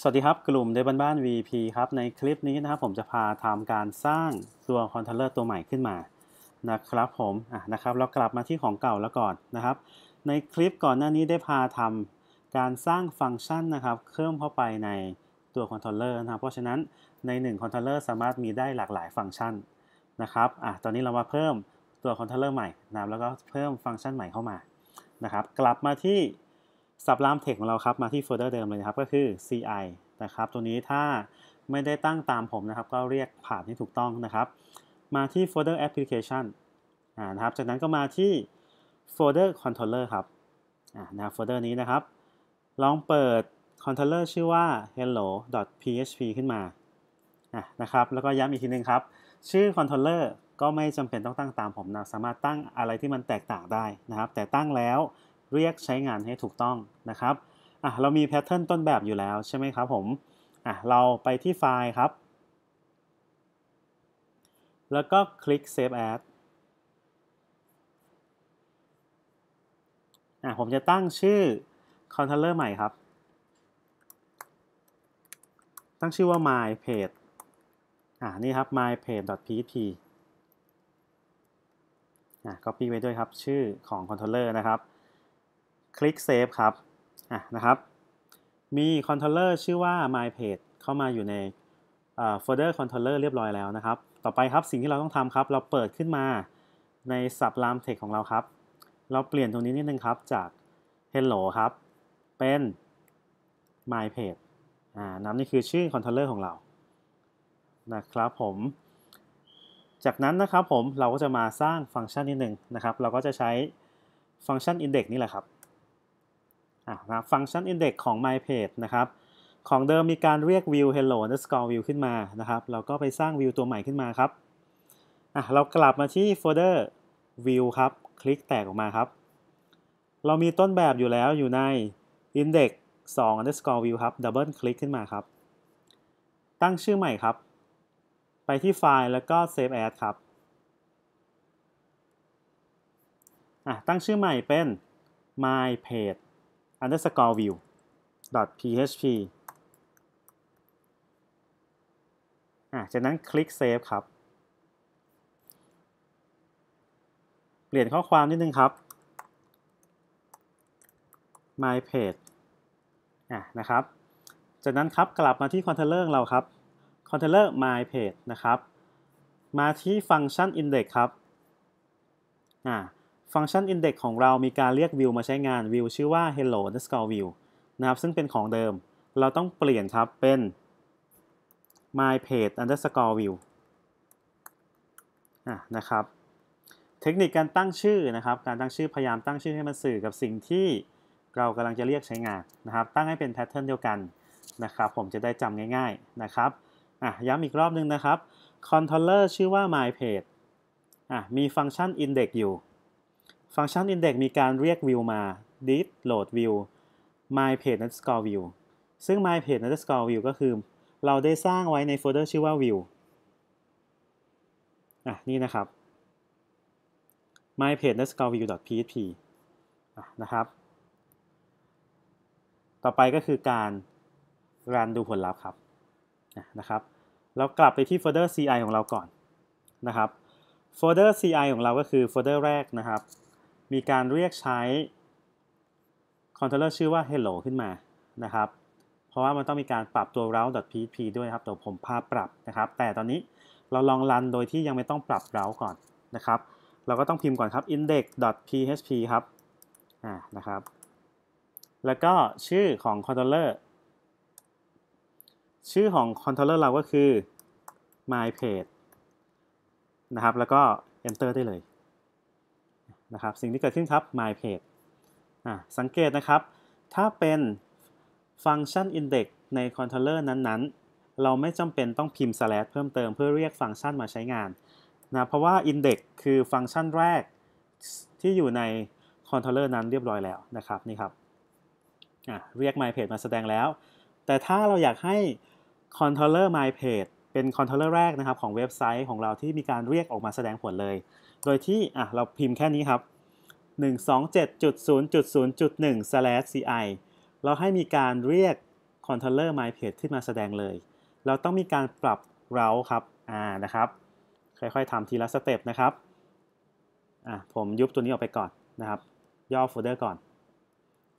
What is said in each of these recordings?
สวัสดีครับกลุ่มเดบบ้าน VP ครับในคลิปนี้นะครับ ผมจะพาทำการสร้างตัวคอนโทรเลอร์ตัวใหม่ขึ้นมานะครับผมอ่ะนะครับเรากลับมาที่ของเก่าแล้วก่อนนะครับ ในคลิปก่อนหน้านี้ได้พาทำการสร้างฟังก์ชันนะครับเพิ่มเข้าไปในตัวคอนโทรเลอร์นะครับ เพราะฉะนั้นใน1คอนโทรเลอร์สามารถมีได้หลากหลายฟังก์ชันนะครับอ่ะตอนนี้เรามาเพิ่มตัวคอนโทรเลอร์ใหม่นะแล้วก็เพิ่มฟังก์ชันใหม่เข้ามานะครับ กลับมาที่สับลามเทคของเราครับมาที่โฟลเดอร์เดิมเลยครับก็คือ ci นะครับ ตัวนี้ถ้าไม่ได้ตั้งตามผมนะครับ ก็เรียกผ่านที่ถูกต้องนะครับ มาที่โฟลเดอร์แอปพลิเคชันนะครับจากนั้นก็มาที่โฟลเดอร์คอนโทรลเลอร์ครับนะาโฟลเดอร์นี้นะครับลองเปิดคอนโทรลเลอร์ชื่อว่า hello.php ขึ้นมานะครับ แล้วก็ย้ำอีกทีนึงครับ ชื่อคอนโทรลเลอร์ก็ไม่จำเป็นต้องตั้งตามผมนะสามารถตั้งอะไรที่มันแตกต่างได้นะครับ แต่ตั้งแล้วเรียกใช้งานให้ถูกต้องนะครับอ่ะเรามีแพทเทิร์นต้นแบบอยู่แล้ว ใช่ไหมครับผมอ่ะเราไปที่ไฟล์ครับ แล้วก็คลิก save as อ่ะผมจะตั้งชื่อคอนโทรลเลอร์ใหม่ครับ ตั้งชื่อว่า my page อ่ะนี่ครับ my page php อ่ะ copy ไว้ด้วยครับชื่อของคอนโทรลเลอร์นะครับคลิกเซฟครับอ่ะนะครับ มีคอนโทรลเลอร์ชื่อว่า my page เข้ามาอยู่ในโฟลเดอร์คอนโทรลเลอร์เรียบร้อยแล้วนะครับ ต่อไปครับสิ่งที่เราต้องทำครับ เราเปิดขึ้นมาในสับรามเทคของเราครับ เราเปลี่ยนตรงนี้นิดนึงครับ จาก hello ครับ เป็น my page อ่าน้ำนี่คือชื่อคอนโทรลเลอร์ของเรานะครับผม จากนั้นนะครับผมเราก็จะมาสร้างฟังก์ชันนิดนึงนะครับ เราก็จะใช้ฟังก์ชัน index นี่แหละครับนะฟังก์ชัน index ของ my page นะครับ ของเดิมมีการเรียก view hello underscore view ขึ้นมานะครับ เราก็ไปสร้าง view ตัวใหม่ขึ้นมาครับอ่ะเรากลับมาที่โฟลเดอร์ view ครับ คลิกแตกออกมาครับ เรามีต้นแบบอยู่แล้วอยู่ใน index 2 underscore view ครับ ดับเบิลคลิกขึ้นมาครับ ตั้งชื่อใหม่ครับ ไปที่ไฟล์แล้วก็ save as ครับอ่ะตั้งชื่อใหม่เป็น my page underscore view php จากนั้นคลิก save ครับ เปลี่ยนข้อความนิดนึงครับ my page ะนะครับ จากนั้นครับกลับมาที่คอนเทนเนอร์เราครับคอนเทนเนอร์ my page นะครับ มาที่ฟังก์ชัน index ครับอ่าฟังก์ชัน index ของเรามีการเรียกวิวมาใช้งานวิวชื่อว่า hello underscore view นะครับซึ่งเป็นของเดิมเราต้องเปลี่ยนครับเป็น my page underscore view นะครับเทคนิคการตั้งชื่อนะครับการตั้งชื่อ พยายามตั้งชื่อให้มันสื่อกับสิ่งที่เรากำลังจะเรียกใช้งานนะครับตั้งให้เป็นแพทเทิร์นเดียวกันนะครับ ผมจะได้จำง่ายๆนะครับอ่ะย้ำอีกรอบนึงนะครับคอนโทรลเลอร์ชื่อว่า my page อ่ะมีฟังก์ชัน index อยู่ฟังก์ชัน index มีการเรียกวิวมา did load view my page underscore view ซึ่ง my page underscore view ก็คือ เราได้สร้างไว้ในโฟลเดอร์ชื่อว่า view อ่ะนี่นะครับ my page underscore view php นะครับ ต่อไปก็คือการรันดูผลลัพธ์ครับ นะครับ เรากลับไปที่โฟลเดอร์ ci ของเราก่อนนะครับ โฟลเดอร์ ci ของเราก็คือโฟลเดอร์แรกนะครับมีการเรียกใช้คอนโทรลเลอร์ชื่อว่า hello ขึ้นมานะครับ เพราะว่ามันต้องมีการปรับตัว route.php ด้วยครับ ตัวผมพาปรับนะครับ แต่ตอนนี้เราลองรันโดยที่ยังไม่ต้องปรับ route ก่อนนะครับ เราก็ต้องพิมพ์ก่อนครับ index.php ครับอ่านะครับ แล้วก็ชื่อของคอนโทรลเลอร์ ชื่อของคอนโทรลเลอร์เราก็คือ my page นะครับ แล้วก็ enter ได้เลยนะครับสิ่งที่เกิดขึ้นครับ my page สังเกตนะครับ ถ้าเป็นฟังก์ชัน index ในคอนโทรลเลอร์นั้นๆ เราไม่จำเป็นต้องพิมพ์ slash เพิ่มเติมเพื่อเรียกฟังก์ชันมาใช้งานนะเพราะว่า index คือฟังก์ชันแรกที่อยู่ในคอนโทรลเลอร์นั้นเรียบร้อยแล้วนะครับนี่ครับเรียก my page มาแสดงแล้ว แต่ถ้าเราอยากให้ controller my page เป็นคอนโทรลเลอร์แรกนะครับของเว็บไซต์ของเราที่มีการเรียกออกมาแสดงผลเลย โดยที่อ่ะเราพิมพ์แค่นี้ครับ 127.0.0.1/ci เราให้มีการเรียกคอนโทรลเลอร์ mypage ขึ้นมาแสดงเลย เราต้องมีการปรับเราครับอ่านะครับ ค่อย ๆทำทีละสเต็ปนะครับอ่ะผมยุบตัวนี้ออกไปก่อนนะครับ ย่อโฟลเดอร์ก่อน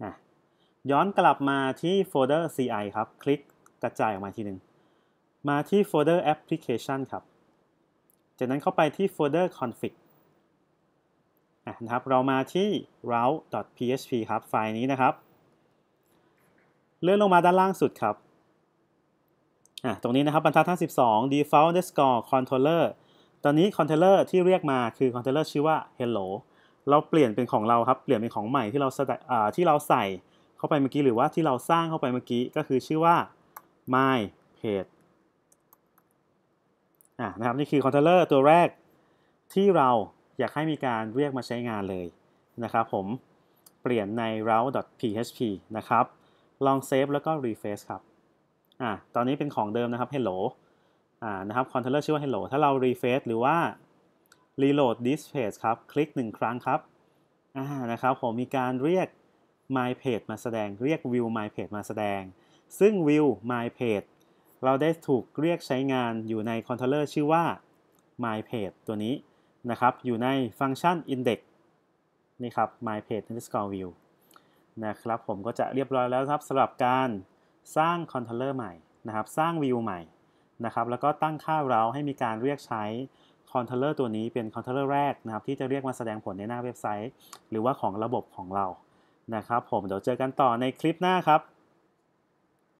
อ่ะย้อนกลับมาที่โฟลเดอร์ ci ครับ คลิกกระจายออกมาทีหนึ่งมาที่โฟลเดอร์ application ครับ จากนั้นเข้าไปที่โฟลเดอร์ config นะครับ เรามาที่ route.php ครับไฟล์นี้นะครับ เลื่อนลงมาด้านล่างสุดครับตรงนี้นะครับบรรทัดที่12 default underscore controller ตอนนี้ controller ที่เรียกมาคือ controller ชื่อว่า hello เราเปลี่ยนเป็นของเราครับเปลี่ยนเป็นของใหม่ที่เราที่เราใส่เข้าไปเมื่อกี้หรือว่าที่เราสร้างเข้าไปเมื่อกี้ ก็คือชื่อว่า my page นะครับนี่คือคอนโทรลเลอร์ตัวแรกที่เราอยากให้มีการเรียกมาใช้งานเลยนะครับผมเปลี่ยนใน route.php นะครับ ลองเซฟแล้วก็ refresh ครับอ่าตอนนี้เป็นของเดิมนะครับ hello อ่านะครับคอนโทรลเลอร์ชื่อว่า hello ถ้าเรา refresh หรือว่า reload this page ครับ คลิกหนึ่งครั้งครับอ่านะครับ ผมมีการเรียก my page มาแสดงเรียก view my page มาแสดง ซึ่ง view my page เราได้ถูกเรียกใช้งานอยู่ในคอนโทรลเลอร์ชื่อว่า mypage ตัวนี้นะครับ อยู่ในฟังก์ชัน index นี่ครับ mypage underscore view นะครับ ผมก็จะเรียบร้อยแล้วครับสำหรับการสร้างคอนโทรลเลอร์ใหม่นะครับ สร้างวิวใหม่นะครับ แล้วก็ตั้งค่าเราให้มีการเรียกใช้คอนโทรลเลอร์ตัวนี้เป็นคอนโทรลเลอร์แรกนะครับ ที่จะเรียกมาแสดงผลในหน้าเว็บไซต์ หรือว่าของระบบของเรา นะครับ ผมเดี๋ยวเจอกันต่อในคลิปหน้าครับ